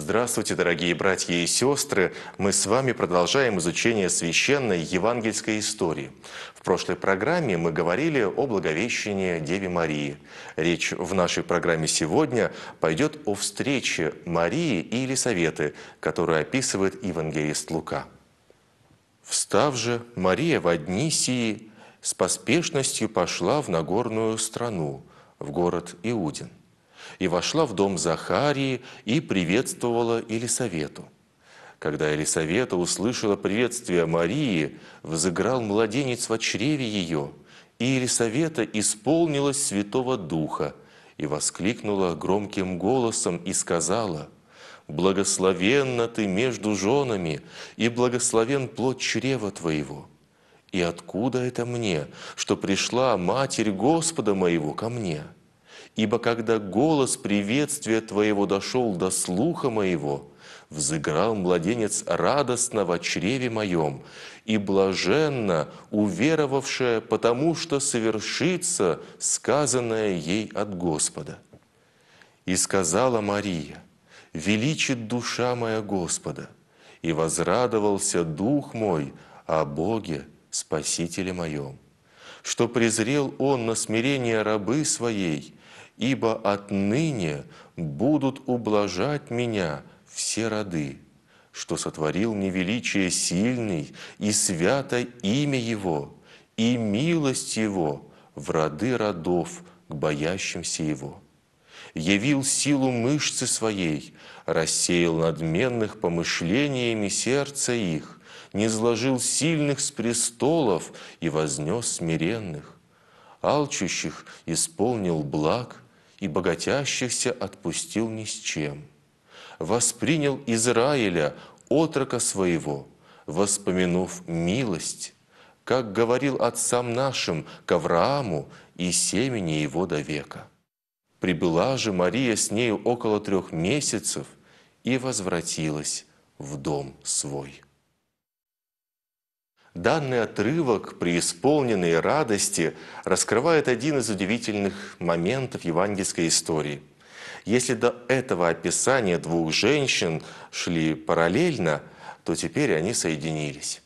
Здравствуйте, дорогие братья и сестры! Мы с вами продолжаем изучение священной евангельской истории. В прошлой программе мы говорили о Благовещении Деве Марии. Речь в нашей программе сегодня пойдет о встрече Марии и Елисаветы, которую описывает евангелист Лука. «Встав же, Мария в одни сии с поспешностью пошла в Нагорную страну, в город Иудин» и вошла в дом Захарии и приветствовала Елисавету. Когда Елисавета услышала приветствие Марии, взыграл младенец в чреве ее, и Елисавета исполнилась Святого Духа и воскликнула громким голосом и сказала – благословенна ты между женами, и благословен плод чрева твоего. И откуда это мне, что пришла Матерь Господа моего ко мне?» Ибо когда голос приветствия Твоего дошел до слуха моего, взыграл младенец радостно во чреве моем, и блаженно уверовавшая, потому что совершится сказанное ей от Господа. И сказала Мария, «Величит душа моя Господа, и возрадовался дух мой о Боге, Спасителе моем, что презрел он на смирение рабы своей, ибо отныне будут ублажать меня все роды, что сотворил невеличие сильный и свято имя Его, и милость Его в роды родов к боящимся Его. Явил силу мышцы своей, рассеял надменных помышлениями сердца их, низложил сильных с престолов и вознес смиренных. Алчущих исполнил благ – и богатящихся отпустил ни с чем. Воспринял Израиля, отрока своего, воспоминув милость, как говорил отцам нашим к Аврааму и семени его до века. Прибыла же Мария с нею около трех месяцев и возвратилась в дом свой». Данный отрывок преисполненный радости раскрывает один из удивительных моментов евангельской истории. Если до этого описания двух женщин шли параллельно, то теперь они соединились.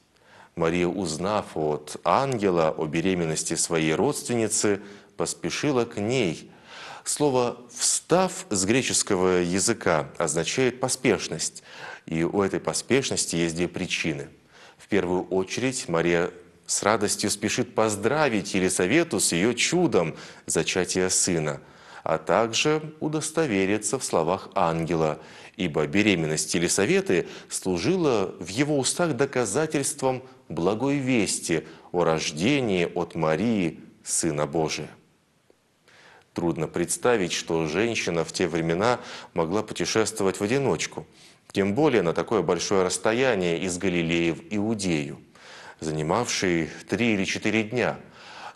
Мария, узнав от ангела о беременности своей родственницы, поспешила к ней. Слово «встав» с греческого языка означает «поспешность», и у этой поспешности есть две причины – в первую очередь Мария с радостью спешит поздравить Елисавету с ее чудом зачатия сына, а также удостовериться в словах ангела, ибо беременность Елисаветы служила в его устах доказательством благой вести о рождении от Марии Сына Божия. Трудно представить, что женщина в те времена могла путешествовать в одиночку, тем более на такое большое расстояние из Галилеи в Иудею, занимавшей три или четыре дня.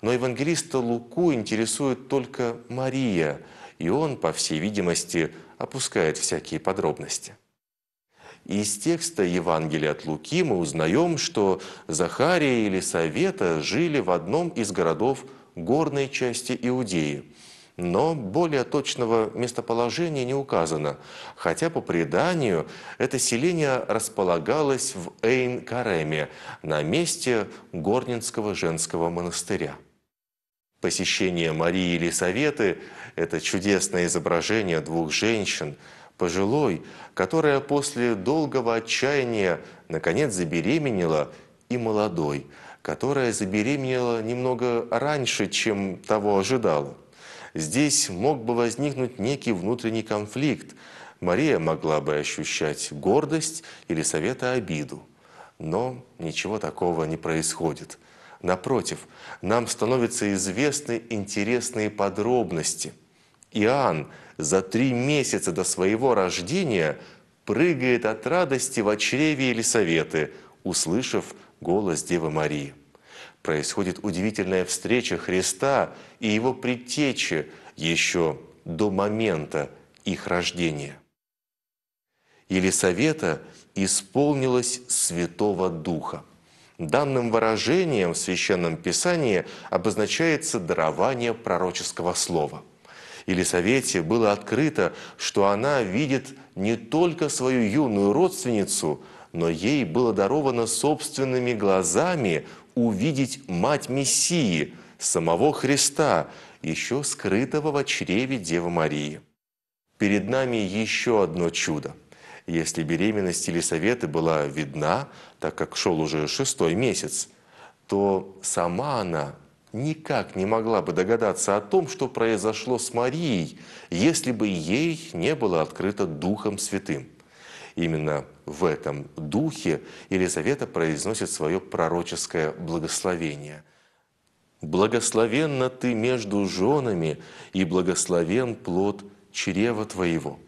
Но евангелиста Луку интересует только Мария, и он, по всей видимости, опускает всякие подробности. Из текста Евангелия от Луки мы узнаем, что Захария или Лисавета жили в одном из городов горной части Иудеи – но более точного местоположения не указано, хотя по преданию это селение располагалось в Эйн-Кареме, на месте Горнинского женского монастыря. Посещение Марии Елисаветы – это чудесное изображение двух женщин, пожилой, которая после долгого отчаяния наконец забеременела, и молодой, которая забеременела немного раньше, чем того ожидала. Здесь мог бы возникнуть некий внутренний конфликт. Мария могла бы ощущать гордость или совета обиду. Но ничего такого не происходит. Напротив, нам становятся известны интересные подробности. Иоанн за три месяца до своего рождения прыгает от радости в чреве Елисаветы, услышав голос Девы Марии происходит удивительная встреча Христа и его предтечи еще до момента их рождения. Елисавета исполнилась Святого Духа. Данным выражением в Священном Писании обозначается дарование пророческого слова. Елисавете было открыто, что она видит не только свою юную родственницу, но ей было даровано собственными глазами увидеть мать Мессии, самого Христа, еще скрытого в чреве Девы Марии. Перед нами еще одно чудо. Если беременность Елисаветы была видна, так как шел уже шестой месяц, то сама она никак не могла бы догадаться о том, что произошло с Марией, если бы ей не было открыто Духом Святым. Именно в этом духе Елизавета произносит свое пророческое благословение. «Благословенна ты между женами, и благословен плод чрева твоего».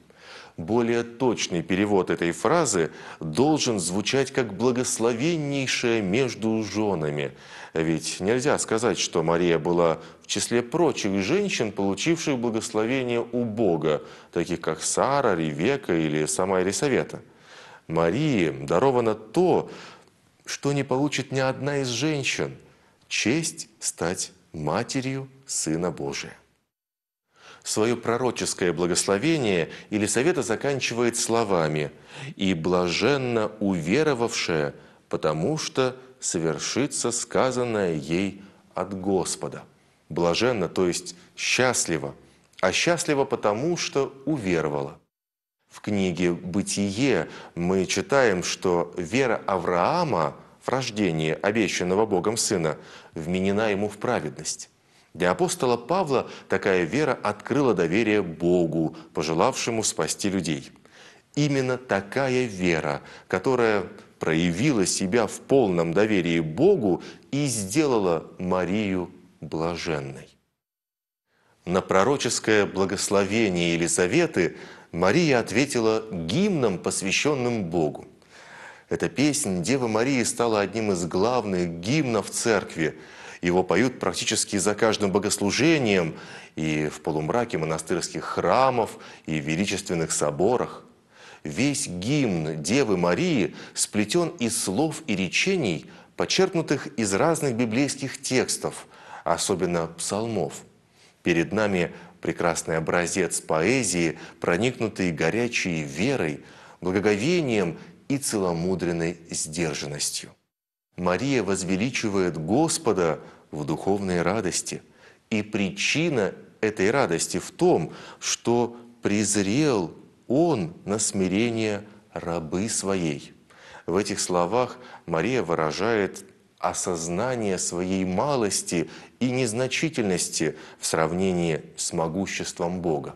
Более точный перевод этой фразы должен звучать как «благословеннейшая между женами». Ведь нельзя сказать, что Мария была в числе прочих женщин, получивших благословение у Бога, таких как Сара, Ревека или сама Елисавета. Марии даровано то, что не получит ни одна из женщин – честь стать матерью Сына Божия свое пророческое благословение или совета заканчивает словами «И блаженно уверовавшая, потому что совершится сказанное ей от Господа». Блаженно, то есть счастливо, а счастливо потому, что уверовала. В книге «Бытие» мы читаем, что вера Авраама в рождение обещанного Богом Сына вменена ему в праведность. Для апостола Павла такая вера открыла доверие Богу, пожелавшему спасти людей. Именно такая вера, которая проявила себя в полном доверии Богу и сделала Марию блаженной. На пророческое благословение Елизаветы Мария ответила гимном, посвященным Богу. Эта песня Девы Марии стала одним из главных гимнов церкви – его поют практически за каждым богослужением и в полумраке монастырских храмов и величественных соборах. Весь гимн Девы Марии сплетен из слов и речений, почерпнутых из разных библейских текстов, особенно псалмов. Перед нами прекрасный образец поэзии, проникнутый горячей верой, благоговением и целомудренной сдержанностью. Мария возвеличивает Господа в духовной радости. И причина этой радости в том, что презрел Он на смирение рабы своей. В этих словах Мария выражает осознание своей малости и незначительности в сравнении с могуществом Бога.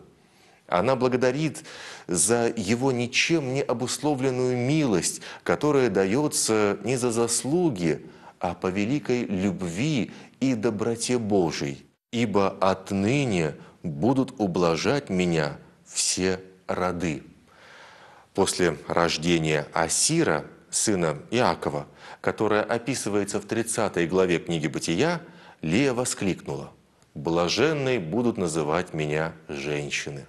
Она благодарит за его ничем не обусловленную милость, которая дается не за заслуги, а по великой любви и доброте Божией. Ибо отныне будут ублажать меня все роды. После рождения Асира, сына Иакова, которая описывается в 30 главе книги «Бытия», Лия воскликнула – блаженной будут называть меня женщины.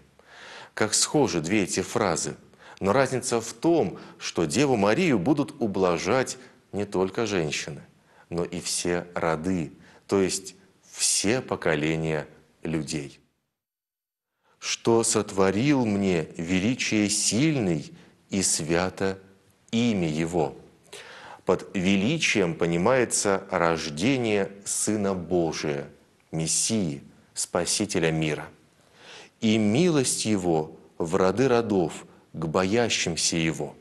Как схожи две эти фразы. Но разница в том, что Деву Марию будут ублажать не только женщины, но и все роды, то есть все поколения людей. «Что сотворил мне величие сильный и свято имя Его». Под величием понимается рождение Сына Божия, Мессии, Спасителя мира и милость Его в роды родов к боящимся Его».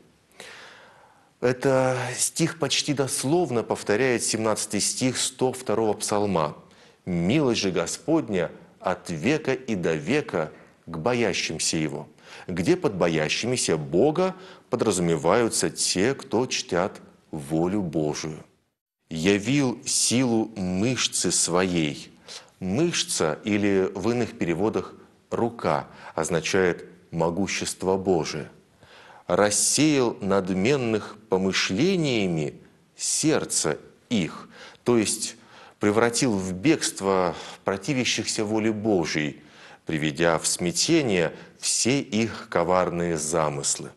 Это стих почти дословно повторяет 17 стих 102 псалма. «Милость же Господня от века и до века к боящимся Его», где под боящимися Бога подразумеваются те, кто чтят волю Божию. «Явил силу мышцы своей». Мышца или в иных переводах рука означает могущество Божие. Рассеял надменных помышлениями сердце их, то есть превратил в бегство противящихся воле Божьей, приведя в смятение все их коварные замыслы.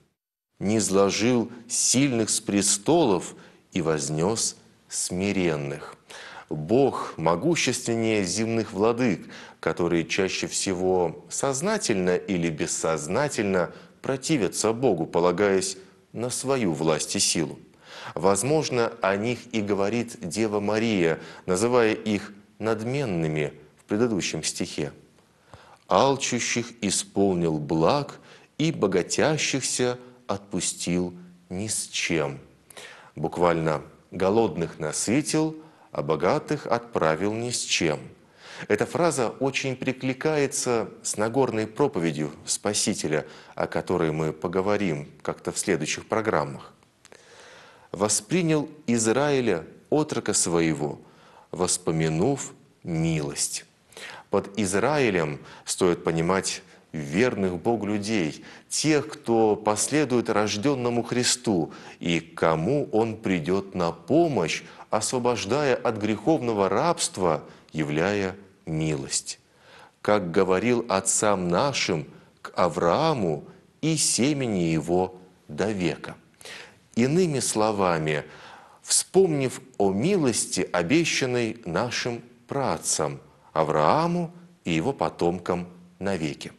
Не изложил сильных с престолов и вознес смиренных. Бог могущественнее земных владык, которые чаще всего сознательно или бессознательно противятся Богу, полагаясь на свою власть и силу. Возможно, о них и говорит Дева Мария, называя их надменными в предыдущем стихе. «Алчущих исполнил благ и богатящихся отпустил ни с чем». Буквально «голодных насытил, а богатых отправил ни с чем. Эта фраза очень прикликается с Нагорной проповедью Спасителя, о которой мы поговорим как-то в следующих программах. «Воспринял Израиля отрока своего, воспомянув милость». Под Израилем стоит понимать верных Бог людей, тех, кто последует рожденному Христу и кому Он придет на помощь, освобождая от греховного рабства, являя милость. Как говорил отцам нашим к Аврааму и семени его до века. Иными словами, вспомнив о милости, обещанной нашим працам Аврааму и его потомкам навеки.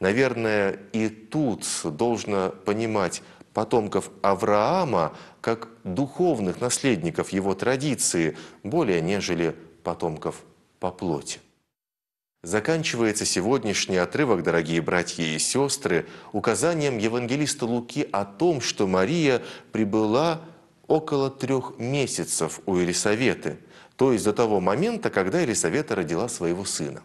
Наверное, и тут должно понимать потомков Авраама как духовных наследников его традиции, более нежели потомков по плоти. Заканчивается сегодняшний отрывок, дорогие братья и сестры, указанием евангелиста Луки о том, что Мария прибыла около трех месяцев у Елисаветы, то есть до того момента, когда Елисавета родила своего сына.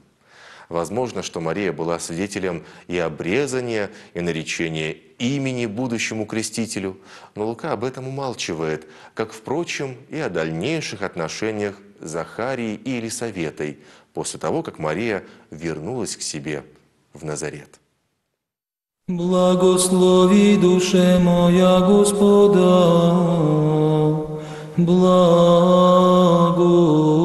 Возможно, что Мария была свидетелем и обрезания, и наречения имени будущему крестителю, но Лука об этом умалчивает, как, впрочем, и о дальнейших отношениях с Захарией и Елисаветой после того, как Мария вернулась к себе в Назарет. Благослови душе моя Господа, благо.